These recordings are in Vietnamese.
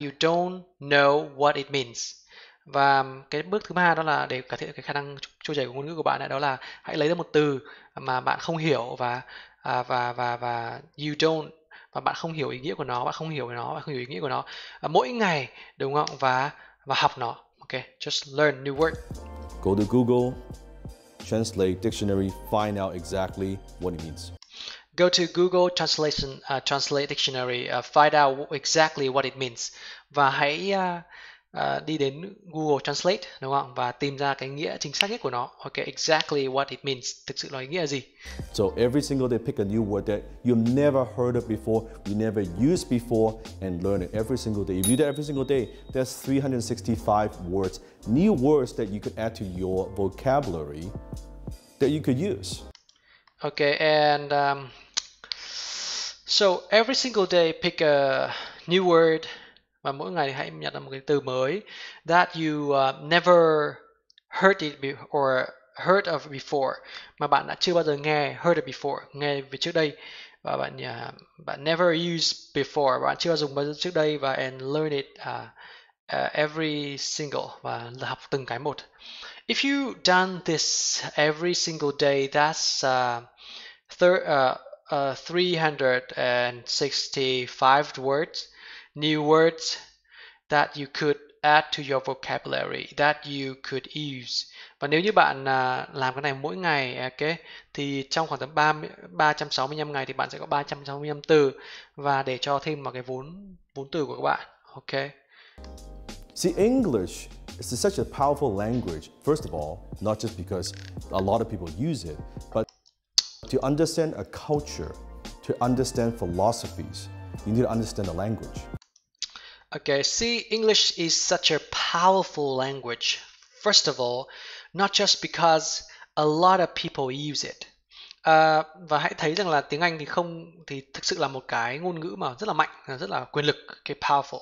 you don't know what it means và cái bước thứ ba đó là để cải thiện cái khả năng trôi chảy của ngôn ngữ của bạn đó là hãy lấy ra một từ mà bạn không hiểu và và và và, và you don't và bạn không hiểu ý nghĩa của nó bạn không hiểu nó bạn không hiểu ý nghĩa của nó à, mỗi ngày đúng không và và học nó ok just learn new word go to google translate dictionary find out exactly what it means go to Google Translation uh, Translate Dictionary uh, find out exactly what it means và hãy uh, đi đến Google Translate đúng không và tìm ra cái nghĩa chính xác nhất của nó ok exactly what it means thực sự nó nghĩa gì so every single day pick a new word that you've never heard of before you never used before and learn it every single day if you do that every single day there's 365 words new words that you could add to your vocabulary that you could use okay and um, So every single day pick a new word và mỗi ngày hãy nhặt ra một cái từ mới that you uh, never heard it or heard of before mà bạn đã chưa bao giờ nghe heard of before nghe về trước đây và bạn uh, bạn never used before bạn chưa dùng bao giờ trước đây và and learn it uh, uh, every single và học từng cái một if you done this every single day that's uh, third uh, 365 uh, words, new words that you could add to your vocabulary that you could use. Và nếu như bạn à, làm cái này mỗi ngày à, okay, thì trong khoảng tầm 3 365 ngày thì bạn sẽ có 365 từ và để cho thêm vào cái vốn vốn từ của các bạn. Ok. See English is such a powerful language first of all, not just because a lot of people use it, but To understand a culture, to understand philosophies, you need to understand the language. Okay, see, English is such a powerful language. First of all, not just because a lot of people use it. uh, và hãy thấy rằng là tiếng Anh thì không thì thực sự là một cái ngôn ngữ mà rất là mạnh, rất là quyền lực, cái powerful.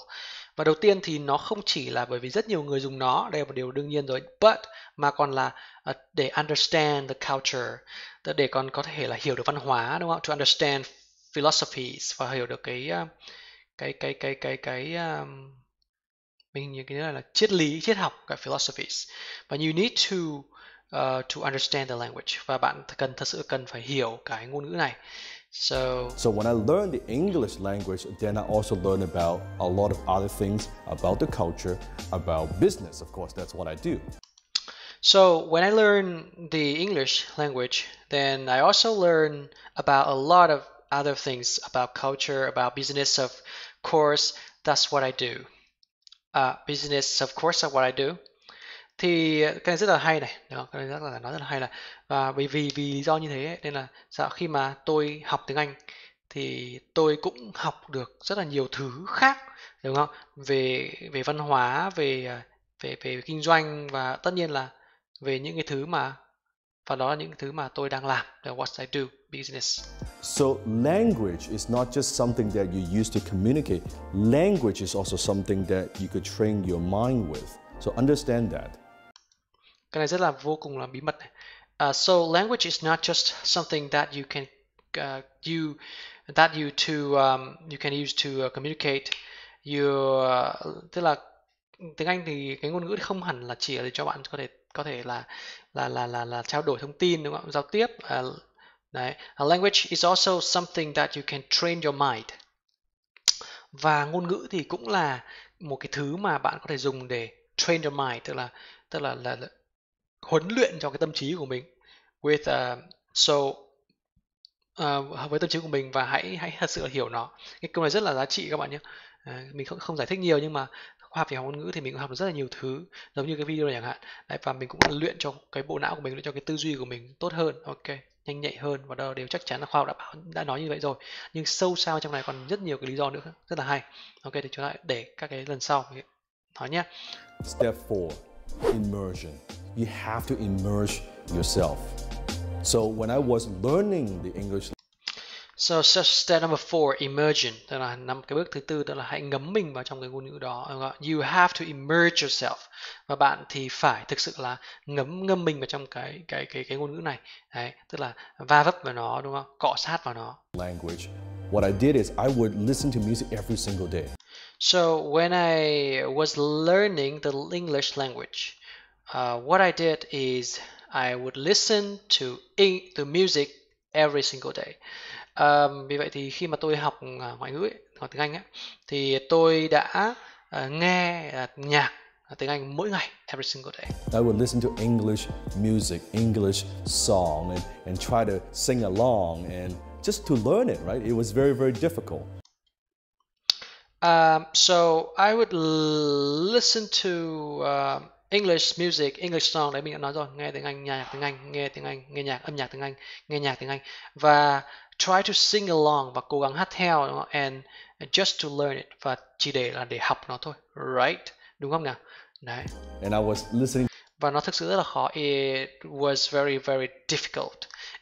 Và đầu tiên thì nó không chỉ là bởi vì rất nhiều người dùng nó, đây là một điều đương nhiên rồi, but mà còn là uh, để understand the culture, để con có thể là hiểu được văn hóa đúng không to understand philosophies và hiểu được cái ờ, cái cái cái cái cái um, mình những cái này là triết lý triết học cái philosophies và you need to uh, to understand the language và bạn cần thật sự cần phải hiểu cái ngôn ngữ này So, so when I learned the English language, then I also learned about a lot of other things about the culture, about business. Of course, that's what I do. So when I learn the English language, then I also learn about a lot of other things about culture, about business. Of course, that's what I do. Uh, business, of course, what I do. Thì cái này rất là hay này, cái này rất là nói rất là hay là và bởi vì vì lý do như thế nên là dạo khi mà tôi học tiếng Anh thì tôi cũng học được rất là nhiều thứ khác đúng không về về văn hóa về ờ, về về kinh doanh và tất nhiên là về những cái thứ mà và đó là những thứ mà tôi đang làm the what I do business. So language is not just something that you use to communicate. Language is also something that you could train your mind with. So understand that. Cái này rất là vô cùng là bí mật này. Uh, so language is not just something that you can uh, you that you to um, you can use to uh, communicate. You uh, tức là tiếng Anh thì cái ngôn ngữ không hẳn là chỉ là để cho bạn có thể có thể là là là là là trao đổi thông tin đúng không giao tiếp à, đấy a language is also something that you can train your mind và ngôn ngữ thì cũng là một cái thứ mà bạn có thể dùng để train your mind tức là tức là là, là huấn luyện cho cái tâm trí của mình with uh, so uh, với tâm trí của mình và hãy hãy thật sự hiểu nó cái câu này rất là giá trị các bạn nhé à, mình không không giải thích nhiều nhưng mà khoa học về học ngôn ngữ thì mình cũng học được rất là nhiều thứ giống như cái video này chẳng hạn Đấy, và mình cũng luyện cho cái bộ não của mình luyện cho cái tư duy của mình tốt hơn ok nhanh nhạy hơn và đó đều chắc chắn là khoa học đã bảo đã nói như vậy rồi nhưng sâu xa trong này còn rất nhiều cái lý do nữa rất là hay ok thì chúng ta để các cái lần sau nói nhé step 4 immersion you have to immerse yourself so when I was learning the English So step number four, immersion. Tức là năm cái bước thứ tư tức là hãy ngấm mình vào trong cái ngôn ngữ đó. You have to immerse yourself. Và bạn thì phải thực sự là ngấm ngâm mình vào trong cái cái cái cái ngôn ngữ này. Đấy, tức là va vấp vào nó đúng không? Cọ sát vào nó. Language. What I did is I would listen to music every single day. So when I was learning the English language, uh, what I did is I would listen to to music every single day à, vì vậy thì khi mà tôi học ờ, ngoại ngữ ấy, học tiếng Anh ấy, thì tôi đã uh, nghe uh, nhạc tiếng Anh mỗi ngày every single day. I would listen to English music, English song and and try to sing along and just to learn it, right? It was very very difficult. Um, so I would listen to uh, English music, English song đấy mình đã nói rồi, nghe tiếng Anh, nhạc tiếng Anh, nghe tiếng Anh, nghe nhạc âm nhạc tiếng Anh, nghe nhạc tiếng Anh và try to sing along và cố gắng hát theo đúng không? and just to learn it và chỉ để là để học nó thôi right đúng không nào đấy and I was listening và nó thực sự rất là khó it was very very difficult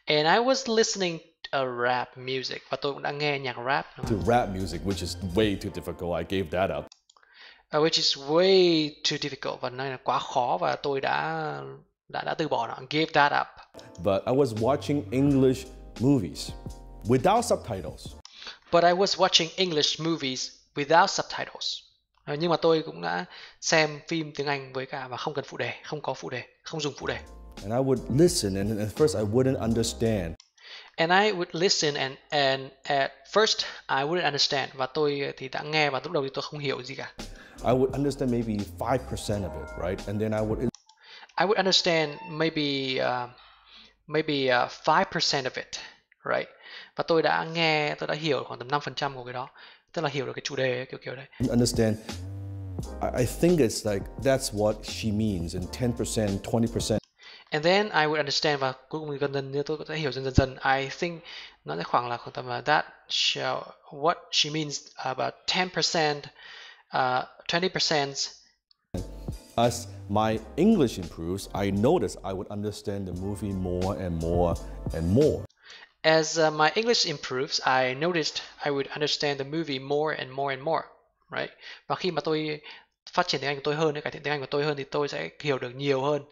and I was listening to rap music và tôi cũng đã nghe nhạc rap to rap music which is way too difficult I gave that up uh, which is way too difficult và này là quá khó và tôi đã đã đã từ bỏ nó gave that up but I was watching English movies without subtitles. But I was watching English movies without subtitles. À, nhưng mà tôi cũng đã xem phim tiếng Anh với cả và không cần phụ đề, không có phụ đề, không dùng phụ đề. And I would listen and at first I wouldn't understand. And I would listen and and at first I wouldn't understand và tôi thì đã nghe và lúc đầu thì tôi không hiểu gì cả. I would understand maybe 5% of it, right? And then I would I would understand maybe uh, maybe uh, 5% of it. right và tôi đã nghe tôi đã hiểu khoảng tầm 5% trăm cua cái đó tức là hiểu được cái chủ đề ấy, kiểu kiểu đấy understand I think it's like that's what she means in 10% 20% and then I would understand và cuối cùng dần dần như tôi thể hiểu dần dần dần I think nó sẽ khoảng là khoảng tầm là that shall, what she means about 10% uh, 20% As my English improves, I notice I would understand the movie more and more and more. As uh, my English improves, I noticed I would understand the movie more and more and more, right? Và khi mà tôi phát triển tiếng Anh của tôi hơn, cải thiện tiếng Anh của tôi hơn thì tôi sẽ hiểu được nhiều hơn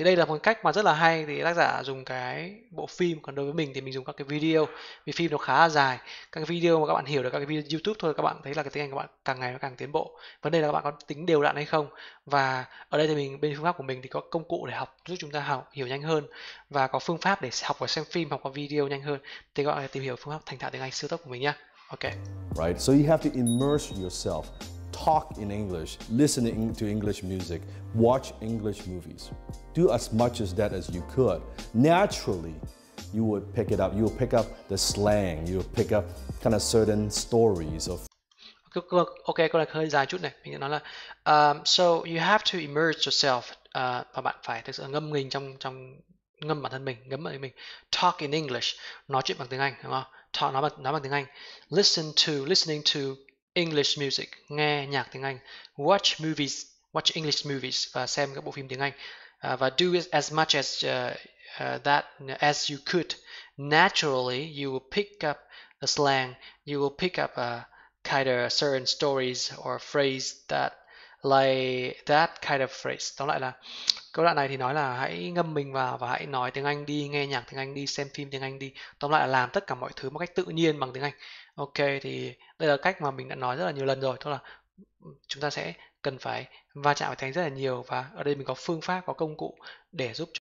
thì đây là một cách mà rất là hay thì tác giả dùng cái bộ phim còn đối với mình thì mình dùng các cái video vì phim nó khá là dài các cái video mà các bạn hiểu được các cái video youtube thôi các bạn thấy là cái tiếng anh các bạn càng ngày nó càng tiến bộ vấn đề là các bạn có tính đều đặn hay không và ở đây thì mình bên phương pháp của mình thì có công cụ để học giúp chúng ta học hiểu nhanh hơn và có phương pháp để học và xem phim học qua video nhanh hơn thì các bạn tìm hiểu phương pháp thành thạo tiếng anh siêu tốc của mình nhá ok right so you have to immerse yourself talk in English, listen to English music, watch English movies. Do as much as that as you could. Naturally, you would pick it up. You'll pick up the slang. You'll pick up kind of certain stories of ok có này hơi dài chút này mình nói là um, so you have to immerse yourself uh, và bạn phải thực sự ngâm mình trong trong ngâm bản thân mình ngâm bản thân mình talk in English nói chuyện bằng tiếng Anh đúng không talk nói bằng nói bằng tiếng Anh listen to listening to English music, nghe nhạc tiếng Anh, watch movies, watch English movies và xem các bộ phim tiếng Anh uh, và do it as much as uh, uh, that as you could. Naturally, you will pick up the slang. You will pick up a uh, kind of certain stories or phrase that like that kind of phrase tóm lại là câu đoạn này thì nói là hãy ngâm mình vào và hãy nói tiếng Anh đi nghe nhạc tiếng Anh đi xem phim tiếng Anh đi tóm lại là làm tất cả mọi thứ một cách tự nhiên bằng tiếng Anh ok thì đây là cách mà mình đã nói rất là nhiều lần rồi tức là chúng ta sẽ cần phải va chạm với tiếng rất là nhiều và ở đây mình có phương pháp có công cụ để giúp